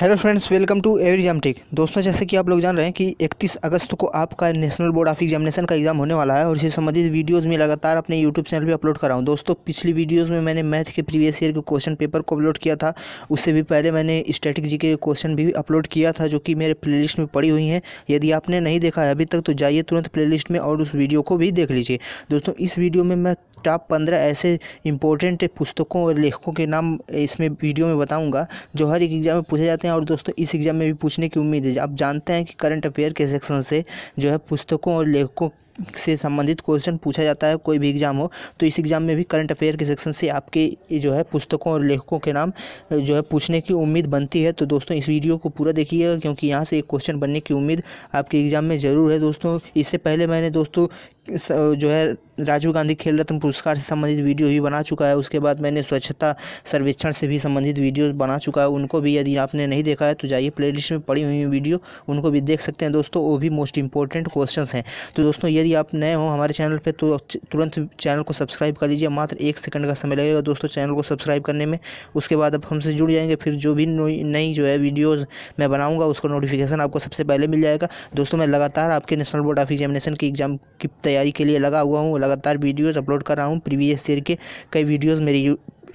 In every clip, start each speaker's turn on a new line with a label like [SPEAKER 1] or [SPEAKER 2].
[SPEAKER 1] hello friends welcome to every exam tech दोस्तों जैसे कि आप लोग जान रहे हैं कि 31 अगस्त को आपका नेशनल बोर्ड ऑफ एग्जामिनेशन का एग्जाम होने वाला है और इसे संबंधित वीडियोस में लगातार अपने यूट्यूब चैनल पे अपलोड कर रहा हूँ दोस्तों पिछली वीडियोस में मैंने मैथ के प्रीवियस ईयर के क्वेश्चन पेपर को अपलोड किया था उससे भी पहले मैंने स्टैटिक जी के क्वेश्चन भी अपलोड किया था जो कि मेरे प्ले में पड़ी हुई हैं यदि आपने नहीं देखा है अभी तक तो जाइए तुरंत प्ले में और उस वीडियो को भी देख लीजिए दोस्तों इस वीडियो में मैं टॉप पंद्रह ऐसे इंपॉर्टेंट पुस्तकों और लेखकों के नाम इसमें वीडियो में बताऊंगा जो हर एक एग्ज़ाम में पूछे जाते हैं और दोस्तों इस एग्ज़ाम में भी पूछने की उम्मीद है आप जानते हैं कि करंट अफेयर के सेक्शन से जो है पुस्तकों और लेखकों से संबंधित क्वेश्चन पूछा जाता है कोई भी एग्ज़ाम हो तो इस एग्ज़ाम में भी करंट अफेयर के सेक्शन से आपके जो है पुस्तकों और लेखकों के नाम जो है पूछने की उम्मीद बनती है तो दोस्तों इस वीडियो को पूरा देखिएगा क्योंकि यहाँ से एक क्वेश्चन बनने की उम्मीद आपके एग्ज़ाम में ज़रूर है दोस्तों इससे पहले मैंने दोस्तों जो है राजीव गांधी खेल रत्न पुरस्कार से संबंधित वीडियो भी बना चुका है उसके बाद मैंने स्वच्छता सर्वेक्षण से भी संबंधित वीडियो बना चुका है उनको भी यदि आपने नहीं देखा है तो जाइए प्लेलिस्ट में पड़ी हुई वीडियो उनको भी देख सकते हैं दोस्तों वो भी मोस्ट इंपॉर्टेंट क्वेश्चन हैं तो दोस्तों यदि आप नए हो हमारे चैनल पर तो तुरंत चैनल को सब्सक्राइब कर लीजिए मात्र एक सेकंड का समय लगेगा दोस्तों चैनल को सब्सक्राइब करने में उसके बाद अब हमसे जुड़ जाएंगे फिर जो भी नई जो है वीडियोज़ मैं बनाऊँगा उसका नोटिफिकेशन आपको सबसे पहले मिल जाएगा दोस्तों मैं लगातार आपके नेशनल बोर्ड ऑफ एग्जामिनेशन की एग्जाम की तैयारी तैयारी के लिए लगा हुआ हूँ लगातार वीडियोज़ अपलोड कर रहा हूँ प्रीवियस ईयर के कई वीडियोज़ मेरे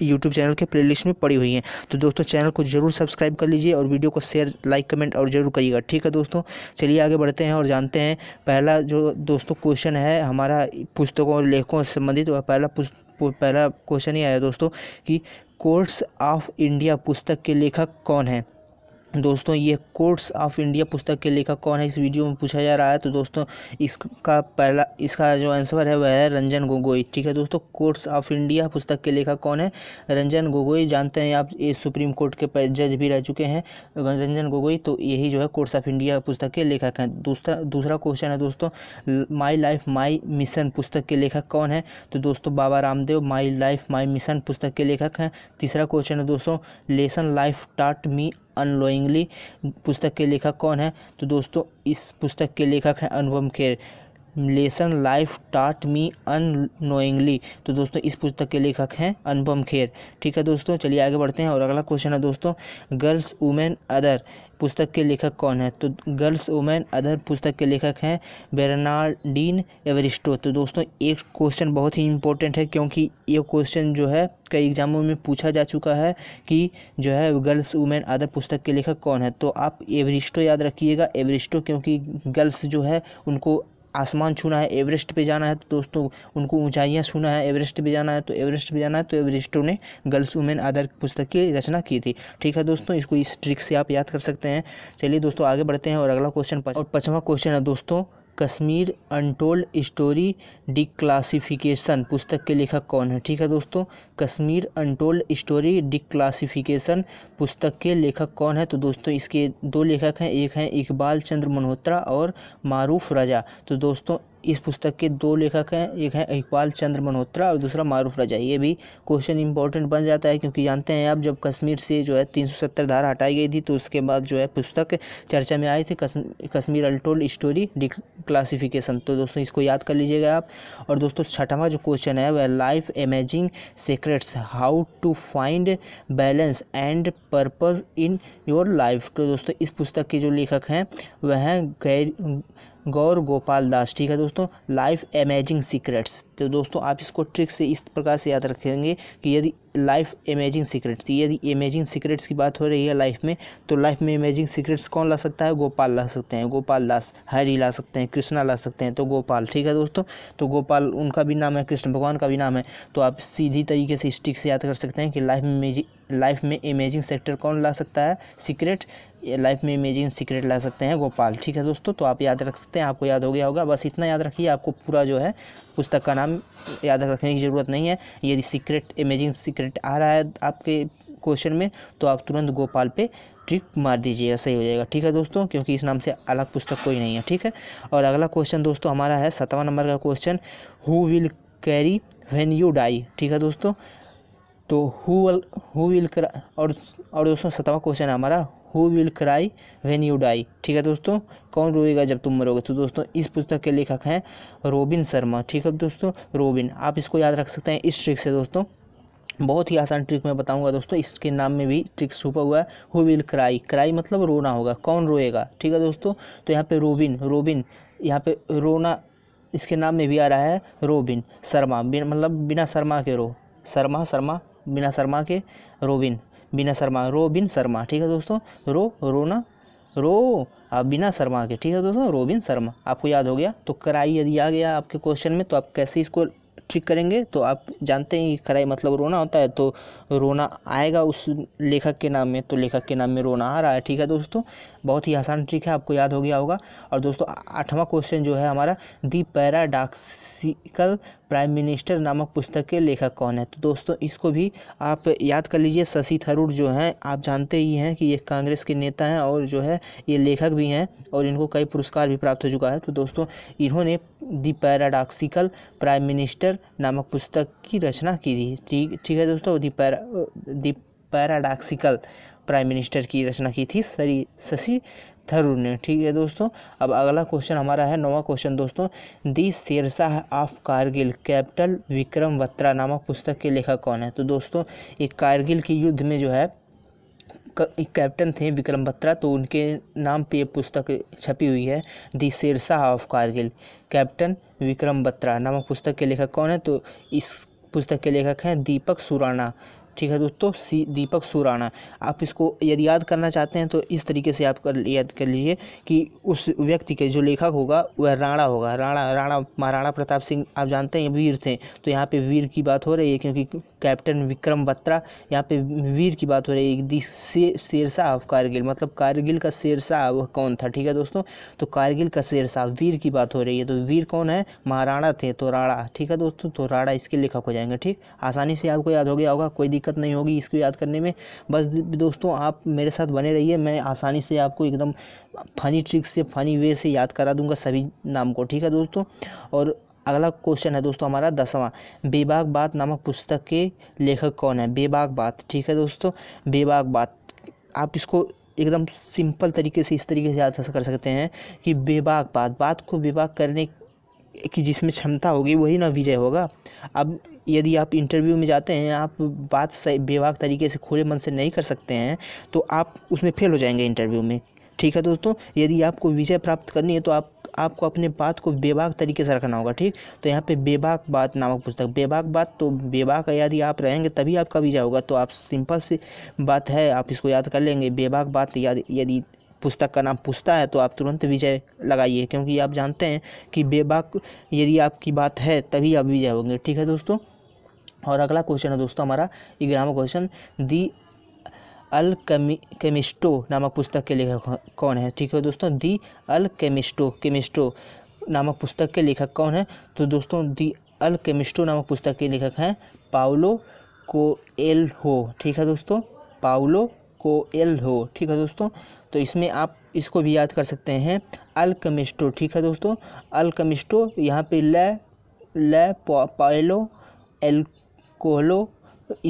[SPEAKER 1] यूट्यूब चैनल के प्लेलिस्ट में पड़ी हुई हैं तो दोस्तों चैनल को जरूर सब्सक्राइब कर लीजिए और वीडियो को शेयर लाइक कमेंट और जरूर करिएगा ठीक है दोस्तों चलिए आगे बढ़ते हैं और जानते हैं पहला जो दोस्तों क्वेश्चन है हमारा पुस्तकों और लेखकों से संबंधित पहला पहला क्वेश्चन ही आया दोस्तों कि कोर्ट्स ऑफ इंडिया पुस्तक के लेखक कौन है दोस्तों ये कोर्ट्स ऑफ इंडिया पुस्तक के लेखक कौन है इस वीडियो में पूछा जा रहा है तो दोस्तों इसका पहला इसका जो आंसर है वह है रंजन गोगोई ठीक है दोस्तों कोर्ट्स ऑफ इंडिया पुस्तक के लेखक कौन है रंजन गोगोई जानते हैं आप ये सुप्रीम कोर्ट के जज भी रह चुके हैं रंजन गोगोई तो यही जो है कोर्ट्स ऑफ इंडिया पुस्तक के लेखक हैं दूसरा दूसरा क्वेश्चन है दोस्तों माई लाइफ माई मिशन पुस्तक के लेखक कौन है तो दोस्तों Baba Ramdev my life my mission पुस्तक के लेखक हैं तीसरा क्वेश्चन है दोस्तों लेसन लाइफ टाट मी अनलोइंगली पुस्तक के लेखक कौन है तो दोस्तों इस पुस्तक के लेखक हैं अनुपम खेर लेसन लाइफ टाट मी अनोइंगली तो दोस्तों इस पुस्तक के लेखक हैं अनुपम खेर ठीक है दोस्तों चलिए आगे बढ़ते हैं और अगला क्वेश्चन है दोस्तों गर्ल्स वुमेन अदर पुस्तक के लेखक कौन है तो गर्ल्स वुमेन अदर पुस्तक के लेखक हैं बेरनार्डीन एवरिस्टो तो दोस्तों एक क्वेश्चन बहुत ही इंपॉर्टेंट है क्योंकि ये क्वेश्चन जो है कई एग्जामों में पूछा जा चुका है कि जो है गर्ल्स वुमेन अदर पुस्तक के लेखक कौन है तो आप एवरिस्टो याद रखिएगा एवरिस्टो क्योंकि गर्ल्स जो है उनको आसमान छूना है एवरेस्ट पे जाना है तो दोस्तों उनको ऊंचाइयां छूना है एवरेस्ट पे जाना है तो एवरेस्ट पे जाना है तो एवरेस्टो ने गर्ल्स वुमेन आदर पुस्तक की रचना की थी ठीक है दोस्तों इसको इस ट्रिक से आप याद कर सकते हैं चलिए दोस्तों आगे बढ़ते हैं और अगला क्वेश्चन और पचवा क्वेश्चन है दोस्तों कश्मीर अनटोल्ड स्टोरी डिक्लासिफिकेशन पुस्तक के लेखक कौन है ठीक है दोस्तों कश्मीर अनटोल्ड स्टोरी डिक्लासिफिकेशन पुस्तक के लेखक कौन है तो दोस्तों इसके दो लेखक हैं एक हैं इकबाल चंद्र मल्होत्रा और मारूफ रजा तो दोस्तों इस पुस्तक के दो लेखक हैं एक हैं इकबाल चंद्र मल्होत्रा और दूसरा मारूफ रजा ये भी क्वेश्चन इंपॉर्टेंट बन जाता है क्योंकि जानते हैं आप जब कश्मीर से जो है तीन सौ सत्तर धारा हटाई गई थी तो उसके बाद जो है पुस्तक चर्चा में आई थी कश्मीर अल्टोल स्टोरी क्लासिफिकेशन तो दोस्तों इसको याद कर लीजिएगा आप और दोस्तों छठवा जो क्वेश्चन है वह life amazing secrets how to find balance and purpose in your life तो दोस्तों इस पुस्तक के जो लेखक हैं वह हैं गैर गौर गोपाल दास ठीक है दोस्तों लाइफ अमेजिंग सीक्रेट्स तो दोस्तों आप इसको ट्रिक से इस प्रकार से याद रखेंगे कि यदि लाइफ इमेजिंग सीक्रेट्स यदि इमेजिंग सीक्रेट्स की बात हो रही है लाइफ में तो लाइफ में इमेजिंग सीक्रेट्स कौन ला सकता है गोपाल ला सकते हैं गोपाल दास हरी ला सकते हैं कृष्णा ला सकते हैं तो गोपाल ठीक है दोस्तों तो गोपाल उनका भी नाम है कृष्ण भगवान का भी नाम है तो आप सीधी तरीके से इस ट्रिक से याद कर सकते हैं कि लाइफ में लाइफ में इमेजिंग सेक्टर कौन ला सकता है सीक्रेट लाइफ में इमेजिंग सीक्रेट ला सकते हैं गोपाल ठीक है दोस्तों तो आप याद रख सकते हैं आपको याद हो गया होगा बस इतना याद रखिए आपको पूरा जो है पुस्तक का नाम याद रखने की ज़रूरत नहीं है यदि सीक्रेट इमेजिंग सीक्रेट आ रहा है आपके क्वेश्चन में तो आप तुरंत गोपाल पे ट्रिक मार दीजिएगा सही हो जाएगा ठीक है दोस्तों क्योंकि इस नाम से अलग पुस्तक कोई नहीं है ठीक है और अगला क्वेश्चन दोस्तों हमारा है सतवां नंबर का question who will cry when you die ठीक है दोस्तों तो हु विल हु विल और और दोस्तों सतवा क्वेश्चन हमारा who will cry when you die ठीक है दोस्तों कौन रोएगा जब तुम मरोगे तो दोस्तों इस पुस्तक के लेखक हैं रोबिन शर्मा ठीक है दोस्तों रोबिन आप इसको याद रख सकते हैं इस ट्रिक से दोस्तों बहुत ही आसान ट्रिक मैं बताऊंगा दोस्तों इसके नाम में भी ट्रिक छुपा हुआ है हु विल क्राई क्राई मतलब रोना होगा कौन रोएगा ठीक है दोस्तों तो यहाँ पे रोबिन रोबिन यहाँ पे रोना इसके नाम में भी आ रहा है रोबिन शर्मा बिन, मतलब बिना शर्मा के रो शर्मा शर्मा बिना शर्मा के रोबिन बिना शर्मा रोबिन शर्मा ठीक है दोस्तों रो रोना रो आप बिना शर्मा के ठीक है दोस्तों रोबिन शर्मा आपको याद हो गया तो कराई यदि आ गया आपके क्वेश्चन में तो आप कैसे इसको ठीक करेंगे तो आप जानते हैं कि मतलब रोना होता है तो रोना आएगा उस लेखक के नाम में तो लेखक के नाम में रोना आ रहा है ठीक है दोस्तों बहुत ही आसान ट्रिक है आपको याद हो गया होगा और दोस्तों आठवां क्वेश्चन जो है हमारा दी पैराडाक्सिकल प्राइम मिनिस्टर नामक पुस्तक के लेखक कौन है तो दोस्तों इसको भी आप याद कर लीजिए शशि थरूर जो हैं आप जानते ही हैं कि ये कांग्रेस के नेता हैं और जो है ये लेखक भी हैं और इनको कई पुरस्कार भी प्राप्त हो चुका है तो दोस्तों इन्होंने दी पैराडाक्सिकल प्राइम मिनिस्टर नामक पुस्तक की रचना की थी ठीक ठीक है दोस्तों the para the paradoxical prime minister की रचना की थी सरी शशि थरूर ने ठीक है दोस्तों अब अगला क्वेश्चन हमारा है नवा क्वेश्चन दोस्तों the Shershah of Kargil captain Vikram Batra नामक पुस्तक के लेखक कौन है तो दोस्तों एक कारगिल के युद्ध में जो है कैप्टन थे विक्रम बत्रा तो उनके नाम पे ये पुस्तक छपी हुई है the Shershah of Kargil captain Vikram Batra नामक पुस्तक के लेखक कौन है तो इस पुस्तक के लेखक हैं दीपक सुराना ठीक है दोस्तों सी दीपक सुराना आप इसको यदि याद करना चाहते हैं तो इस तरीके से आप कर याद कर लीजिए कि उस व्यक्ति के जो लेखक होगा वह राणा होगा राणा राणा महाराणा प्रताप सिंह आप जानते हैं वीर थे तो यहाँ पे वीर की बात हो रही है क्योंकि कैप्टन विक्रम बत्रा यहाँ पे वीर की बात हो रही है दी शेरशाह ऑफ कारगिल मतलब कारगिल का शेरशाह वह कौन था ठीक है दोस्तों तो कारगिल का शेरशाह वीर की बात हो रही है तो वीर कौन है महाराणा थे तो राणा ठीक है दोस्तों तो राणा इसके लेखक हो जाएंगे ठीक आसानी से आपको याद हो गया होगा कोई दिक्कत नहीं होगी इसको याद करने में बस दोस्तों आप मेरे साथ बने रहिए मैं आसानी से आपको एकदम फ़नी ट्रिक से फ़नी वे से याद करा दूँगा सभी नाम को ठीक है दोस्तों और अगला क्वेश्चन है दोस्तों हमारा दसवां बेबाग बात नामक पुस्तक के लेखक कौन है बेबाग बात ठीक है दोस्तों बेबाग बात आप इसको एकदम सिंपल तरीके से इस तरीके से याद कर सकते हैं कि बेबाग बात बात को बेबाक करने कि जिसमें क्षमता होगी वही ना विजय होगा अब यदि आप इंटरव्यू में जाते हैं आप बात सही बेबाक तरीके से खुले मन से नहीं कर सकते हैं तो आप उसमें फेल हो जाएंगे इंटरव्यू में ठीक है दोस्तों यदि आपको विजय प्राप्त करनी है तो आप आपको अपने बात को बेबाक तरीके से रखना होगा ठीक तो यहाँ पे बेबाक बात नामक पुस्तक बेबाक बात तो बेबाक यदि आप रहेंगे तभी आपका विजय होगा तो आप सिंपल सी बात है आप इसको याद कर लेंगे बेबाक बात यदि पुस्तक का नाम पूछता है तो आप तुरंत विजय लगाइए क्योंकि आप जानते हैं कि बेबाक यदि आपकी बात है तभी आप विजय होंगे ठीक है दोस्तों और अगला क्वेश्चन है दोस्तों हमारा ग्राम क्वेश्चन दी अल केमि केमिस्टो नामक पुस्तक के लेखक कौन है ठीक है दोस्तों दी अल केमिस्टो केमिस्टो नामक पुस्तक के लेखक कौन है तो दोस्तों दी अल केमिस्टो नामक पुस्तक के लेखक हैं पाओलो एल हो ठीक है दोस्तों पाओलो एल हो ठीक है दोस्तों तो इसमें आप इसको भी याद कर सकते हैं अलकमिस्टो ठीक है दोस्तों अलकमिस्टो यहाँ पे ले ले पायलो एल्कोहलो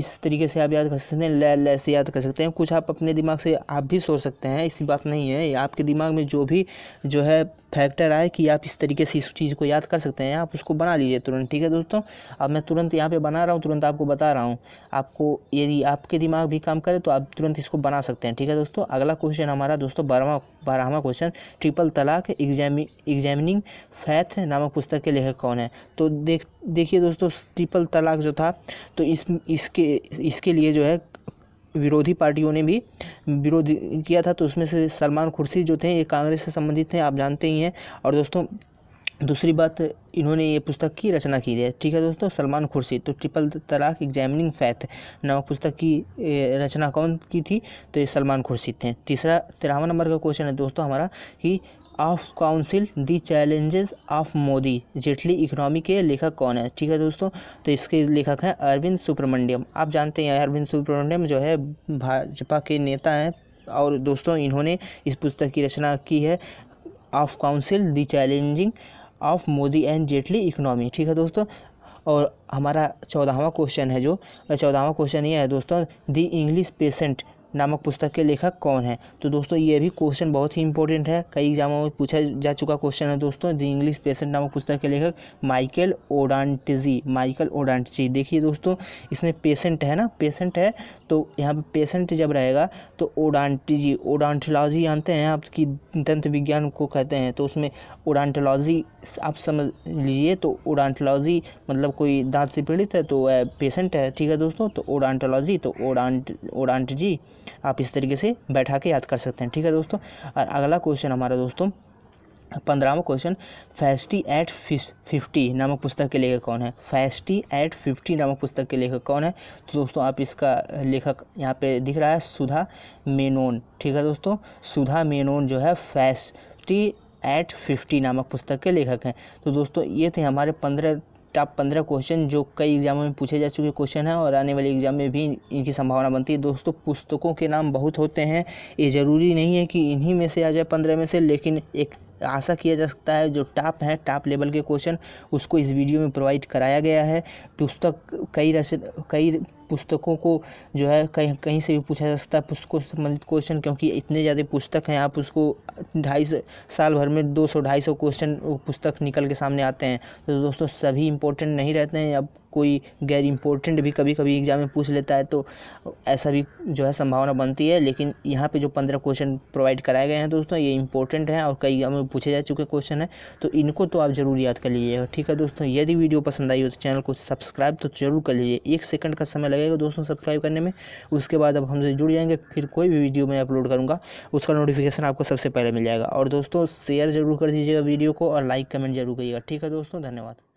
[SPEAKER 1] इस तरीके से आप याद कर सकते हैं ले ले से याद कर सकते हैं कुछ आप अपने दिमाग से आप भी सोच सकते हैं ऐसी बात नहीं है आपके दिमाग में जो भी जो है फैक्टर आए कि आप इस तरीके से इस चीज़ को याद कर सकते हैं आप उसको बना लीजिए तुरंत ठीक है दोस्तों अब मैं तुरंत यहाँ पे बना रहा हूँ तुरंत आपको बता रहा हूँ आपको यदि आपके दिमाग भी काम करे तो आप तुरंत इसको बना सकते हैं ठीक है दोस्तों अगला क्वेश्चन हमारा दोस्तों बारहवा बारहवा question triple talaq examine examining faith नामक पुस्तक के लेखक कौन है तो देख देखिए दोस्तों ट्रिपल तलाक जो था तो इस इसके इसके लिए जो है विरोधी पार्टियों ने भी विरोध किया था तो उसमें से सलमान खुर्शी जो थे ये कांग्रेस से संबंधित थे आप जानते ही हैं और दोस्तों दूसरी बात इन्होंने ये पुस्तक की रचना की है ठीक है दोस्तों सलमान खुर्शी तो ट्रिपल तलाक एग्जामिनिंग फैथ नामक पुस्तक की रचना कौन की थी तो ये सलमान खुर्शी थे तीसरा तेरहवा नंबर का क्वेश्चन है दोस्तों हमारा कि of counsel the challenges of Modi Jaitley economy के लेखक कौन है ठीक है दोस्तों तो इसके लेखक हैं अरविंद सुब्रमण्यम आप जानते हैं अरविंद सुब्रमण्यम जो है भाजपा के नेता हैं और दोस्तों इन्होंने इस पुस्तक की रचना की है of counsel the challenging of Modi and Jaitley economy ठीक है दोस्तों और हमारा चौदहवा क्वेश्चन है जो चौदहवा क्वेश्चन ये है दोस्तों दी इंग्लिश पेशेंट नामक पुस्तक के लेखक कौन है तो दोस्तों ये भी क्वेश्चन बहुत ही इंपॉर्टेंट है कई एग्जामों में पूछा जा चुका क्वेश्चन है दोस्तों द इंग्लिश पेशेंट नामक पुस्तक के लेखक माइकल ओडांटजी माइकल ओडांटजी देखिए दोस्तों इसमें पेशेंट है ना पेशेंट है तो यहाँ पर पेशेंट जब रहेगा तो ओडांटजी ओडांटोलॉजी जानते हैं आपकी दंत विज्ञान को कहते हैं तो उसमें ओडांटोलॉजी आप समझ लीजिए तो ओडांटोलॉजी मतलब कोई दांत से पीड़ित है तो पेशेंट है ठीक है दोस्तों तो ओडांटोलॉजी तो ओडांट ओडांट जी आप इस तरीके से बैठा के याद कर सकते हैं ठीक है दोस्तों और अगला क्वेश्चन हमारा दोस्तों पंद्रहवा क्वेश्चन फैस्टी एट फिफ्टी नामक पुस्तक के लेखक कौन है फैस्टी एट फिफ्टी नामक पुस्तक के लेखक कौन है तो दोस्तों आप इसका लेखक यहाँ पे दिख रहा है सुधा मेनोन ठीक है दोस्तों सुधा मेनोन जो है फैस्टी एट फिफ्टी नामक पुस्तक के लेखक हैं तो दोस्तों ये थे हमारे पंद्रह टॉप पंद्रह क्वेश्चन जो कई एग्जामों में पूछे जा चुके क्वेश्चन हैं और आने वाले एग्जाम में भी इनकी संभावना बनती है दोस्तों पुस्तकों के नाम बहुत होते हैं ये ज़रूरी नहीं है कि इन्हीं में से आ जाए पंद्रह में से लेकिन एक आशा किया जा सकता है जो टॉप हैं टॉप लेवल के क्वेश्चन उसको इस वीडियो में प्रोवाइड कराया गया है पुस्तक कई रच कई पुस्तकों को जो है कहीं कहीं से भी पूछा जा सकता है पुस्तकों से संबंधित क्वेश्चन क्योंकि इतने ज़्यादा पुस्तक हैं आप उसको ढाई सौ साल भर में दो सौ ढाई सौ क्वेश्चन पुस्तक निकल के सामने आते हैं तो दोस्तों सभी इंपॉर्टेंट नहीं रहते हैं अब कोई गैर इम्पोर्टेंट भी कभी कभी एग्ज़ाम में पूछ लेता है तो ऐसा भी जो है संभावना बनती है लेकिन यहाँ पे जो पंद्रह क्वेश्चन प्रोवाइड कराए गए हैं दोस्तों ये इंपॉर्टेंट हैं और कई एग्जाम में पूछे जा चुके क्वेश्चन हैं तो इनको तो आप ज़रूर याद कर लीजिएगा ठीक है दोस्तों यदि वीडियो पसंद आई हो तो चैनल को सब्सक्राइब तो जरूर कर लीजिए एक सेकंड का समय लगेगा दोस्तों सब्सक्राइब करने में उसके बाद अब हमसे जुड़ जाएंगे फिर कोई भी वीडियो मैं अपलोड करूँगा उसका नोटिफिकेशन आपको सबसे पहले मिल जाएगा और दोस्तों शेयर ज़रूर कर दीजिएगा वीडियो को और लाइक कमेंट जरूर करिएगा ठीक है दोस्तों धन्यवाद